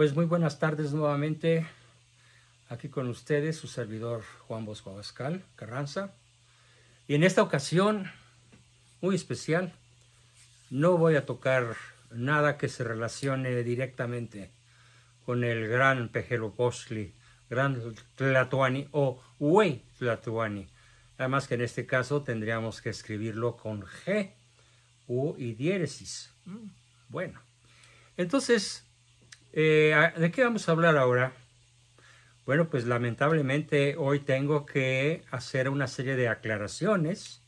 Pues muy buenas tardes nuevamente. Aquí con ustedes su servidor Juan Bosco Abascal Carranza. Y en esta ocasión muy especial, no voy a tocar nada que se relacione directamente con el gran pejero Postli, gran Tlatuani o Huey Tlatuani. Además que en este caso tendríamos que escribirlo con G, U y diéresis. Mm. Bueno, entonces eh, ah, ¿De qué vamos a hablar ahora? Bueno, pues lamentablemente hoy tengo que hacer una serie de aclaraciones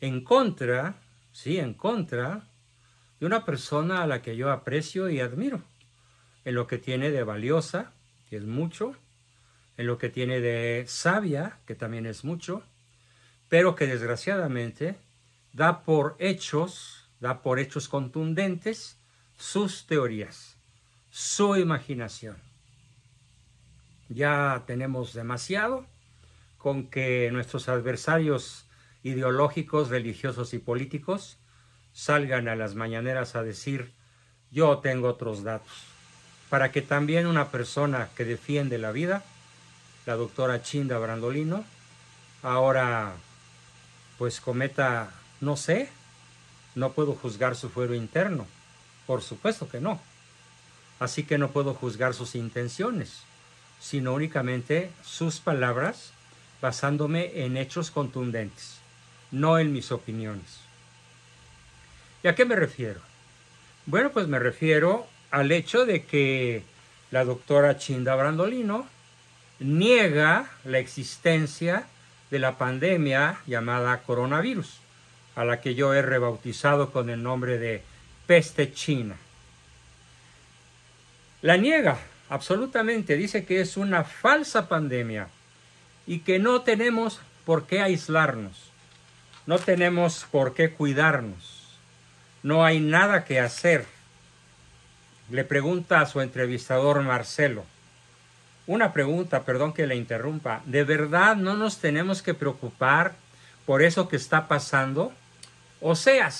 en contra, sí, en contra de una persona a la que yo aprecio y admiro, en lo que tiene de valiosa, que es mucho, en lo que tiene de sabia, que también es mucho, pero que desgraciadamente da por hechos, da por hechos contundentes sus teorías su imaginación. Ya tenemos demasiado con que nuestros adversarios ideológicos, religiosos y políticos salgan a las mañaneras a decir yo tengo otros datos, para que también una persona que defiende la vida, la doctora Chinda Brandolino, ahora pues cometa, no sé, no puedo juzgar su fuero interno, por supuesto que no, así que no puedo juzgar sus intenciones, sino únicamente sus palabras basándome en hechos contundentes, no en mis opiniones. ¿Y a qué me refiero? Bueno, pues me refiero al hecho de que la doctora Chinda Brandolino niega la existencia de la pandemia llamada coronavirus, a la que yo he rebautizado con el nombre de peste china. La niega absolutamente, dice que es una falsa pandemia y que no tenemos por qué aislarnos, no tenemos por qué cuidarnos, no hay nada que hacer. Le pregunta a su entrevistador Marcelo, una pregunta, perdón que le interrumpa, ¿de verdad no nos tenemos que preocupar por eso que está pasando? O sea,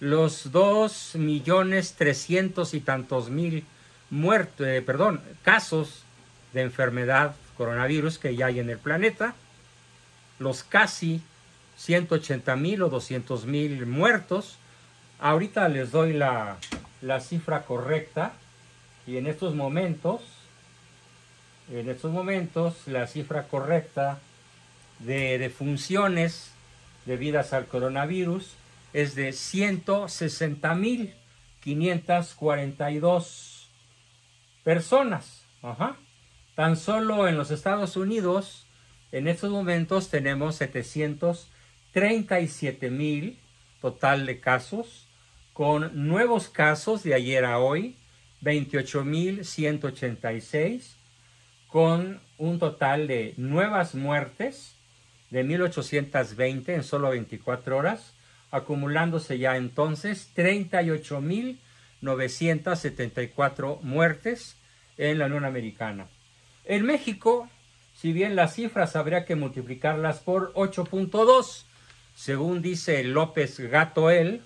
los dos millones trescientos y tantos mil muerte, eh, perdón, casos de enfermedad coronavirus que ya hay en el planeta, los casi 180 mil o 200 mil muertos. Ahorita les doy la, la, cifra correcta y en estos momentos, en estos momentos, la cifra correcta de defunciones debidas al coronavirus es de 160 mil 542 personas. Ajá. Tan solo en los Estados Unidos, en estos momentos tenemos 737 mil total de casos, con nuevos casos de ayer a hoy, 28.186, con un total de nuevas muertes de 1.820 en solo 24 horas, acumulándose ya entonces 38.974 muertes en la Unión Americana. En México, si bien las cifras habría que multiplicarlas por 8.2, según dice López Gatoel,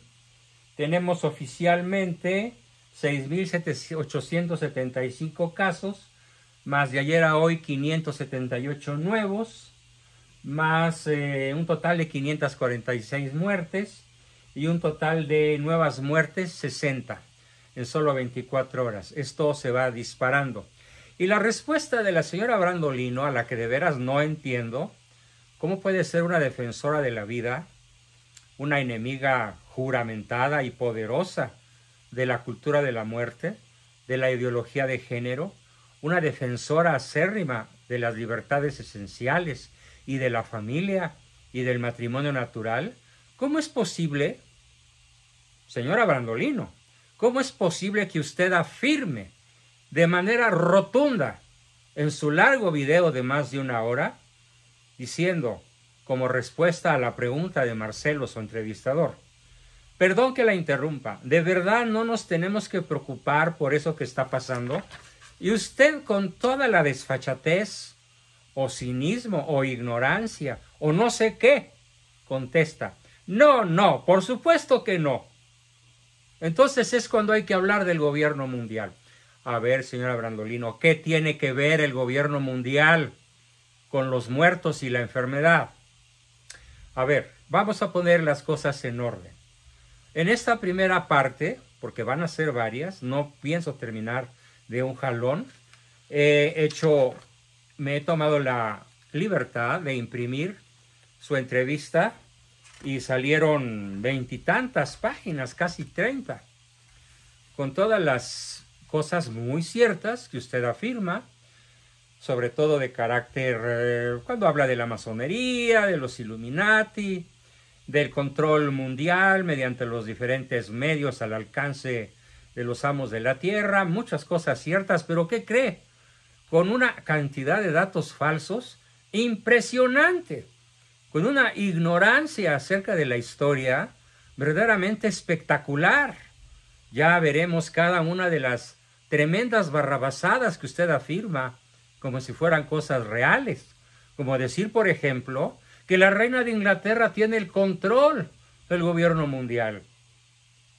tenemos oficialmente 6.875 casos, más de ayer a hoy 578 nuevos, más eh, un total de 546 muertes y un total de nuevas muertes 60 en solo 24 horas. Esto se va disparando. Y la respuesta de la señora Brandolino, a la que de veras no entiendo, ¿cómo puede ser una defensora de la vida, una enemiga juramentada y poderosa de la cultura de la muerte, de la ideología de género, una defensora acérrima de las libertades esenciales y de la familia y del matrimonio natural? ¿Cómo es posible, señora Brandolino, ¿Cómo es posible que usted afirme de manera rotunda en su largo video de más de una hora, diciendo, como respuesta a la pregunta de Marcelo, su entrevistador, perdón que la interrumpa, de verdad no nos tenemos que preocupar por eso que está pasando, y usted con toda la desfachatez, o cinismo, o ignorancia, o no sé qué, contesta, no, no, por supuesto que no. Entonces es cuando hay que hablar del gobierno mundial. A ver, señora Brandolino, ¿qué tiene que ver el gobierno mundial con los muertos y la enfermedad? A ver, vamos a poner las cosas en orden. En esta primera parte, porque van a ser varias, no pienso terminar de un jalón, he hecho, me he tomado la libertad de imprimir su entrevista y salieron veintitantas páginas, casi treinta, con todas las cosas muy ciertas que usted afirma, sobre todo de carácter, eh, cuando habla de la masonería, de los Illuminati, del control mundial mediante los diferentes medios al alcance de los amos de la tierra, muchas cosas ciertas, pero ¿qué cree? Con una cantidad de datos falsos impresionante con una ignorancia acerca de la historia verdaderamente espectacular. Ya veremos cada una de las tremendas barrabasadas que usted afirma como si fueran cosas reales. Como decir, por ejemplo, que la reina de Inglaterra tiene el control del gobierno mundial.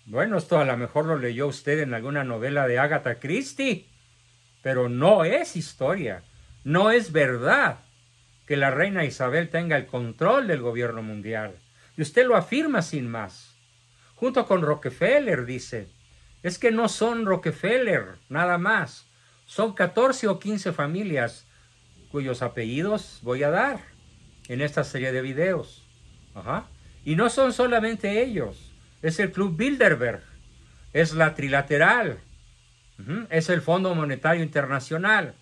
Bueno, esto a lo mejor lo leyó usted en alguna novela de Agatha Christie, pero no es historia, no es verdad que la reina Isabel tenga el control del gobierno mundial. Y usted lo afirma sin más. Junto con Rockefeller, dice, es que no son Rockefeller, nada más. Son 14 o 15 familias cuyos apellidos voy a dar en esta serie de videos. Y no son solamente ellos. Es el Club Bilderberg. Es la Trilateral. Es el Fondo Monetario Internacional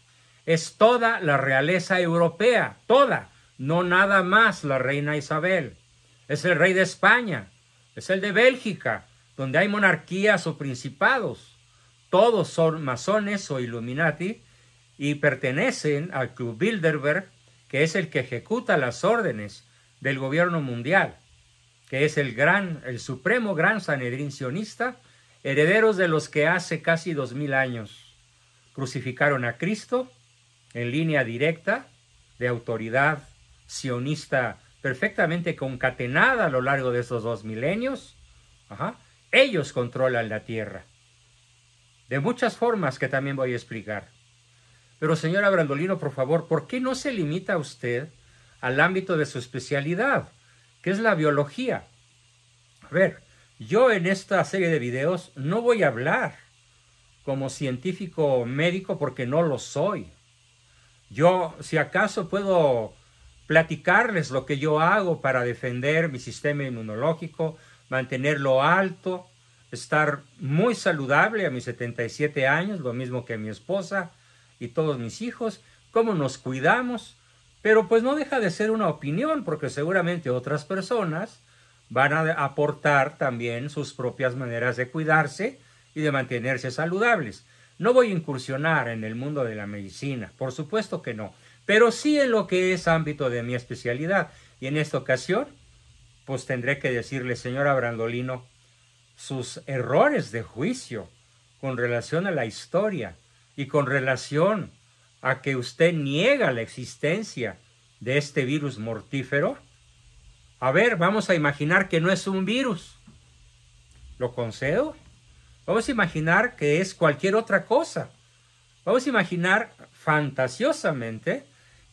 es toda la realeza europea, toda, no nada más la reina Isabel. Es el rey de España, es el de Bélgica, donde hay monarquías o principados. Todos son masones o Illuminati y pertenecen al Club Bilderberg, que es el que ejecuta las órdenes del gobierno mundial, que es el gran, el supremo gran sanedrincionista, sionista, herederos de los que hace casi dos mil años crucificaron a Cristo en línea directa de autoridad sionista perfectamente concatenada a lo largo de esos dos milenios, ellos controlan la tierra. De muchas formas que también voy a explicar. Pero señora Brandolino, por favor, ¿por qué no se limita usted al ámbito de su especialidad, que es la biología? A ver, yo en esta serie de videos no voy a hablar como científico médico porque no lo soy. Yo, si acaso, puedo platicarles lo que yo hago para defender mi sistema inmunológico, mantenerlo alto, estar muy saludable a mis 77 años, lo mismo que mi esposa y todos mis hijos, cómo nos cuidamos, pero pues no deja de ser una opinión porque seguramente otras personas van a aportar también sus propias maneras de cuidarse y de mantenerse saludables. No voy a incursionar en el mundo de la medicina, por supuesto que no, pero sí en lo que es ámbito de mi especialidad. Y en esta ocasión, pues tendré que decirle, señora Brandolino, sus errores de juicio con relación a la historia y con relación a que usted niega la existencia de este virus mortífero? A ver, vamos a imaginar que no es un virus. ¿Lo concedo? Vamos a imaginar que es cualquier otra cosa. Vamos a imaginar fantasiosamente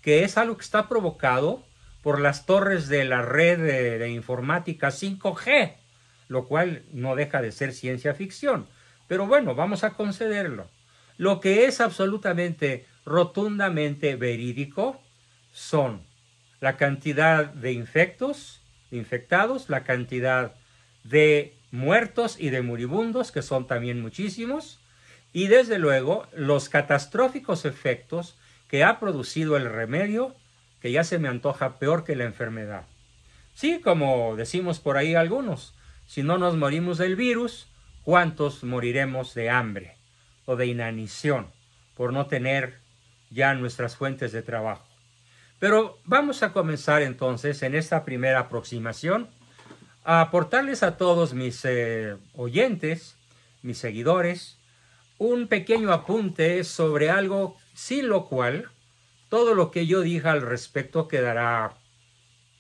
que es algo que está provocado por las torres de la red de, informática 5G, lo cual no deja de ser ciencia ficción. Pero bueno, vamos a concederlo. Lo que es absolutamente, rotundamente verídico son la cantidad de infectos, infectados, la cantidad de muertos y de moribundos, que son también muchísimos, y desde luego los catastróficos efectos que ha producido el remedio, que ya se me antoja peor que la enfermedad. Sí, como decimos por ahí algunos, si no nos morimos del virus, ¿cuántos moriremos de hambre o de inanición por no tener ya nuestras fuentes de trabajo? Pero vamos a comenzar entonces en esta primera aproximación aportarles a todos mis eh, oyentes, mis seguidores, un pequeño apunte sobre algo sin lo cual todo lo que yo diga al respecto quedará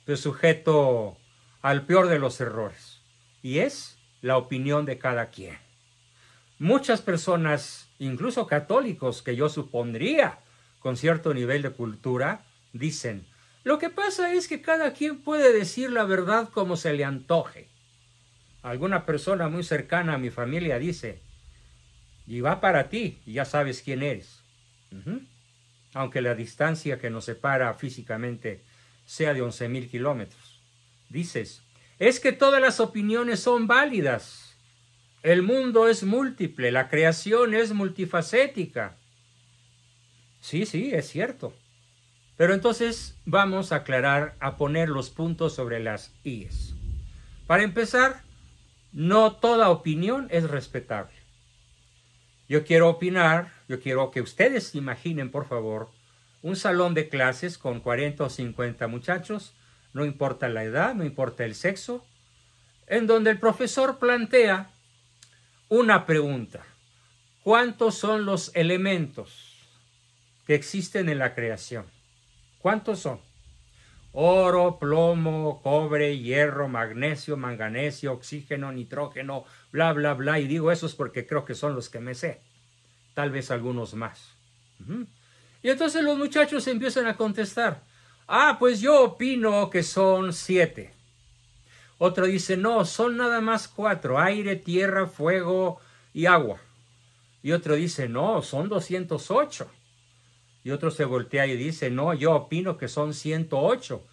pues, sujeto al peor de los errores, y es la opinión de cada quien. Muchas personas, incluso católicos que yo supondría con cierto nivel de cultura, dicen, lo que pasa es que cada quien puede decir la verdad como se le antoje. Alguna persona muy cercana a mi familia dice, y va para ti, ya sabes quién eres. Aunque la distancia que nos separa físicamente sea de 11.000 kilómetros. Dices, es que todas las opiniones son válidas. El mundo es múltiple, la creación es multifacética. Sí, sí, es cierto. Pero entonces vamos a aclarar, a poner los puntos sobre las IES. Para empezar, no toda opinión es respetable. Yo quiero opinar, yo quiero que ustedes imaginen, por favor, un salón de clases con 40 o 50 muchachos, no importa la edad, no importa el sexo, en donde el profesor plantea una pregunta. ¿Cuántos son los elementos que existen en la creación? ¿Cuántos son? Oro, plomo, cobre, hierro, magnesio, manganesio, oxígeno, nitrógeno, bla, bla, bla. Y digo esos porque creo que son los que me sé. Tal vez algunos más. Y entonces los muchachos empiezan a contestar. Ah, pues yo opino que son siete. Otro dice, no, son nada más cuatro, aire, tierra, fuego y agua. Y otro dice, no, son 208. Y otro se voltea y dice, no, yo opino que son 108.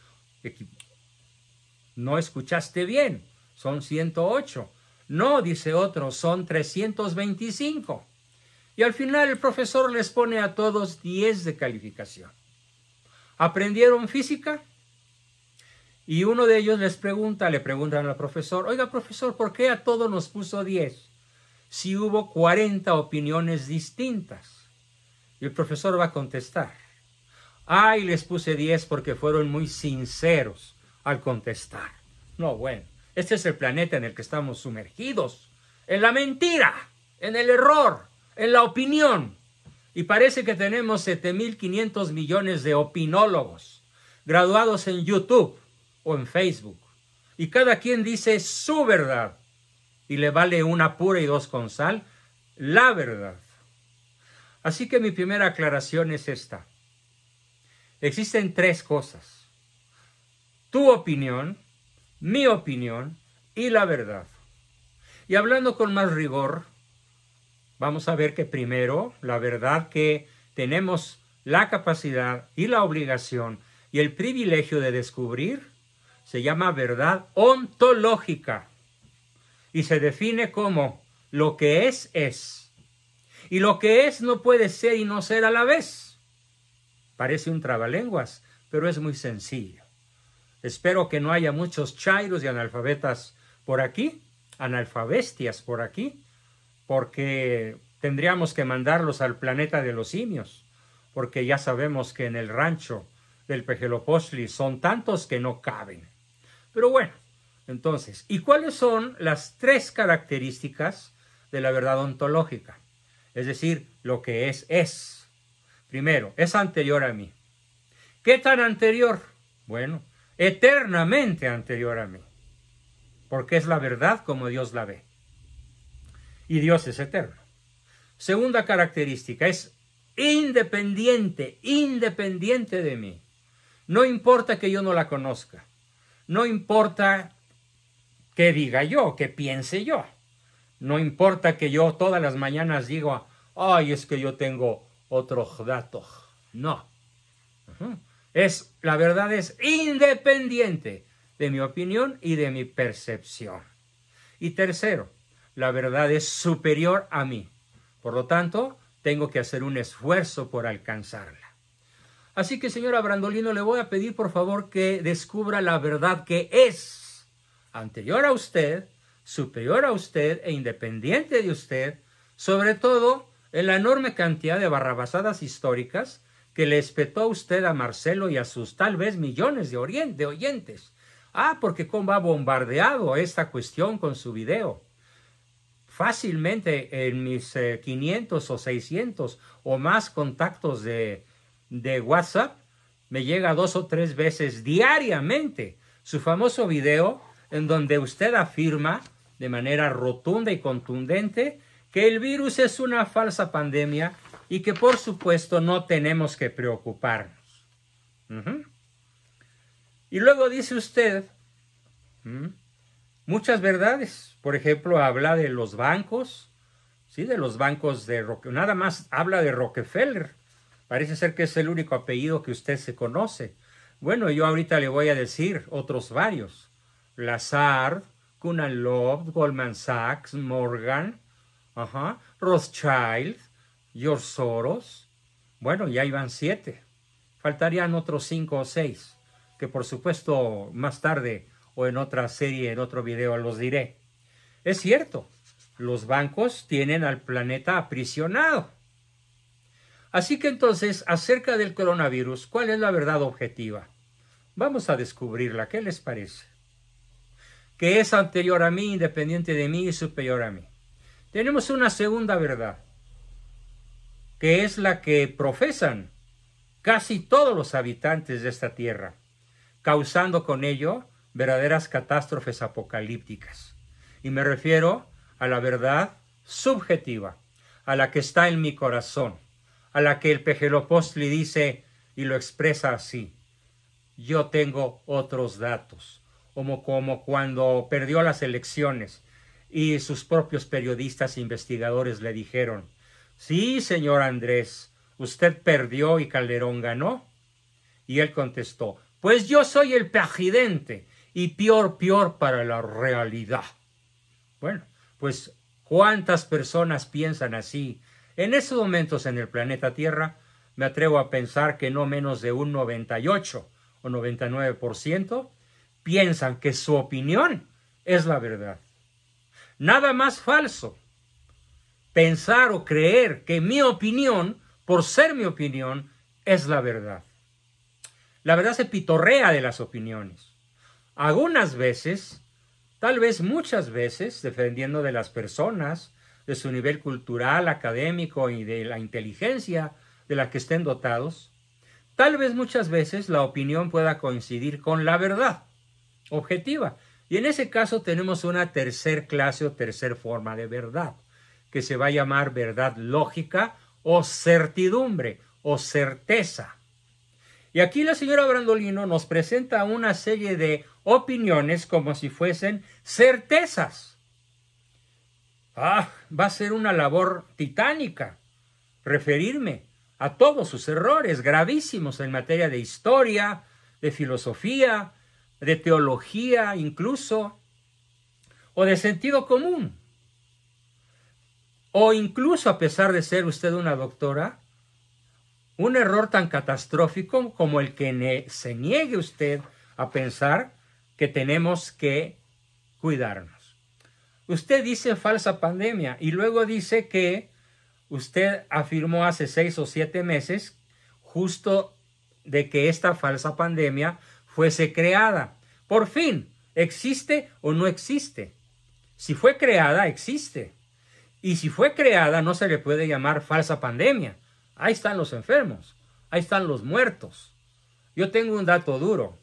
No escuchaste bien, son 108. No, dice otro, son 325. Y al final el profesor les pone a todos 10 de calificación. ¿Aprendieron física? Y uno de ellos les pregunta, le preguntan al profesor, oiga profesor, ¿por qué a todos nos puso 10 si hubo 40 opiniones distintas? el profesor va a contestar. Ay, les puse 10 porque fueron muy sinceros al contestar. No, bueno, este es el planeta en el que estamos sumergidos. En la mentira, en el error, en la opinión. Y parece que tenemos 7.500 millones de opinólogos graduados en YouTube o en Facebook. Y cada quien dice su verdad. Y le vale una pura y dos con sal, la verdad. Así que mi primera aclaración es esta. Existen tres cosas. Tu opinión, mi opinión y la verdad. Y hablando con más rigor, vamos a ver que primero, la verdad que tenemos la capacidad y la obligación y el privilegio de descubrir se llama verdad ontológica y se define como lo que es es y lo que es no puede ser y no ser a la vez. Parece un trabalenguas, pero es muy sencillo. Espero que no haya muchos chairos y analfabetas por aquí, analfabestias por aquí, porque tendríamos que mandarlos al planeta de los simios, porque ya sabemos que en el rancho del Pejelopochtli son tantos que no caben. Pero bueno, entonces, ¿y cuáles son las tres características de la verdad ontológica? es decir, lo que es es. Primero, es anterior a mí. ¿Qué tan anterior? Bueno, eternamente anterior a mí, porque es la verdad como Dios la ve. Y Dios es eterno. Segunda característica, es independiente, independiente de mí. No importa que yo no la conozca, no importa qué diga yo, qué piense yo. No importa que yo todas las mañanas digo, ay, es que yo tengo otro dato. No. Es, la verdad es independiente de mi opinión y de mi percepción. Y tercero, la verdad es superior a mí. Por lo tanto, tengo que hacer un esfuerzo por alcanzarla. Así que, señora Brandolino, le voy a pedir por favor que descubra la verdad que es anterior a usted superior a usted e independiente de usted, sobre todo en la enorme cantidad de barrabasadas históricas que le espetó usted a Marcelo y a sus tal vez millones de, oyentes. Ah, porque cómo ha bombardeado esta cuestión con su video. Fácilmente en mis 500 eh, o 600 o más contactos de, de WhatsApp, me llega dos o tres veces diariamente su famoso video en donde usted afirma de manera rotunda y contundente que el virus es una falsa pandemia y que por supuesto no tenemos que preocuparnos. Y luego dice usted muchas verdades. Por ejemplo, habla de los bancos, ¿sí? de los bancos de Rockefeller. Nada más habla de Rockefeller. Parece ser que es el único apellido que usted se conoce. Bueno, yo ahorita le voy a decir otros varios. Lazard, Love, Goldman Sachs, Morgan, Rothschild, George Soros. Bueno, ya iban siete. Faltarían otros cinco o seis, que por supuesto más tarde o en otra serie, en otro video los diré. Es cierto, los bancos tienen al planeta aprisionado. Así que entonces, acerca del coronavirus, ¿cuál es la verdad objetiva? Vamos a descubrirla. ¿Qué les parece? que es anterior a mí, independiente de mí y superior a mí. Tenemos una segunda verdad, que es la que profesan casi todos los habitantes de esta tierra, causando con ello verdaderas catástrofes apocalípticas. Y me refiero a la verdad subjetiva, a la que está en mi corazón, a la que el Pejelopostli dice y lo expresa así. Yo tengo otros datos como, como cuando perdió las elecciones y sus propios periodistas e investigadores le dijeron, sí, señor Andrés, usted perdió y Calderón ganó. Y él contestó, pues yo soy el presidente y peor, peor para la realidad. Bueno, pues ¿cuántas personas piensan así? En esos momentos en el planeta Tierra, me atrevo a pensar que no menos de un 98 o 99% piensan que su opinión es la verdad. Nada más falso pensar o creer que mi opinión, por ser mi opinión, es la verdad. La verdad se pitorrea de las opiniones. Algunas veces, tal vez muchas veces, dependiendo de las personas, de su nivel cultural, académico y de la inteligencia de la que estén dotados, tal vez muchas veces la opinión pueda coincidir con la verdad. Y en ese caso tenemos una tercer clase o tercer forma de verdad, que se va a llamar verdad lógica o certidumbre o certeza. Y aquí la señora Brandolino nos presenta una serie de opiniones como si fuesen certezas. Ah, va a ser una labor titánica referirme a todos sus errores gravísimos en materia de historia, de filosofía, de teología incluso, o de sentido común. O incluso a pesar de ser usted una doctora, un error tan catastrófico como el que se niegue usted a pensar que tenemos que cuidarnos. Usted dice falsa pandemia y luego dice que usted afirmó hace seis o siete meses justo de que esta falsa pandemia fuese creada. Por fin, ¿existe o no existe? Si fue creada, existe. Y si fue creada, no se le puede llamar falsa pandemia. Ahí están los enfermos, ahí están los muertos. Yo tengo un dato duro.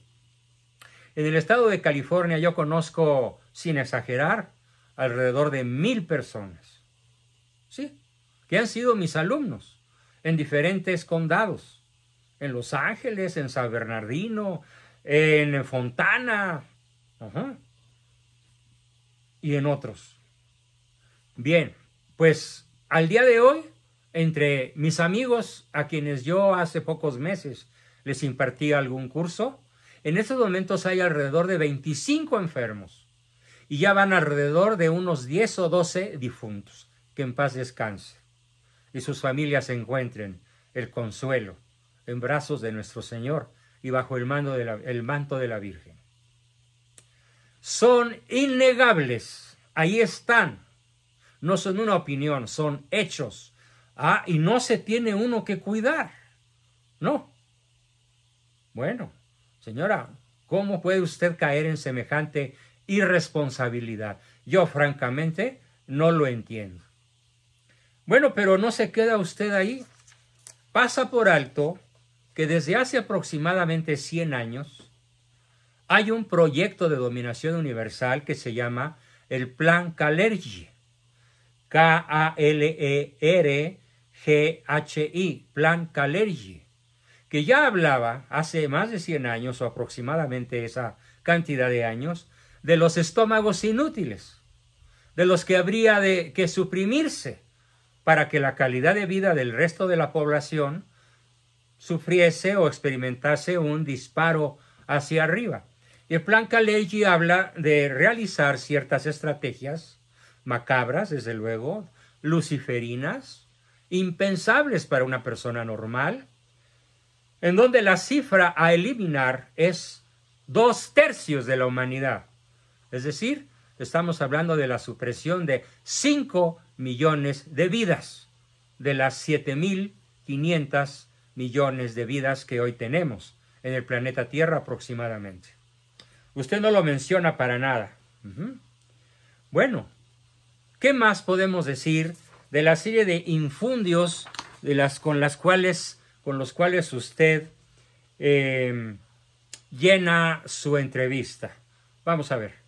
En el estado de California yo conozco, sin exagerar, alrededor de mil personas. Sí, que han sido mis alumnos en diferentes condados. En Los Ángeles, en San Bernardino, en Fontana y en otros. Bien, pues al día de hoy, entre mis amigos a quienes yo hace pocos meses les impartí algún curso, en estos momentos hay alrededor de 25 enfermos y ya van alrededor de unos 10 o 12 difuntos. Que en paz descanse y sus familias encuentren el consuelo en brazos de nuestro Señor y bajo el, mando de el manto de la Virgen. Son innegables, ahí están. No son una opinión, son hechos. Ah, y no se tiene uno que cuidar. No. Bueno, señora, ¿cómo puede usted caer en semejante irresponsabilidad? Yo francamente no lo entiendo. Bueno, pero no se queda usted ahí. Pasa por alto que desde hace aproximadamente 100 años hay un proyecto de dominación universal que se llama el Plan Calergy, K-A-L-E-R-G-H-I, e Plan Calergy, que ya hablaba hace más de 100 años o aproximadamente esa cantidad de años de los estómagos inútiles, de los que habría de que suprimirse para que la calidad de vida del resto de la población sufriese o experimentase un disparo hacia arriba. El plan Kaleji habla de realizar ciertas estrategias macabras, desde luego, luciferinas, impensables para una persona normal, en donde la cifra a eliminar es dos tercios de la humanidad. Es decir, estamos hablando de la supresión de 5 millones de vidas de las 7.500 millones de vidas que hoy tenemos en el planeta Tierra aproximadamente. Usted no lo menciona para nada. Bueno, ¿qué más podemos decir de la serie de infundios de las, con, las cuales, con los cuales usted eh, llena su entrevista? Vamos a ver.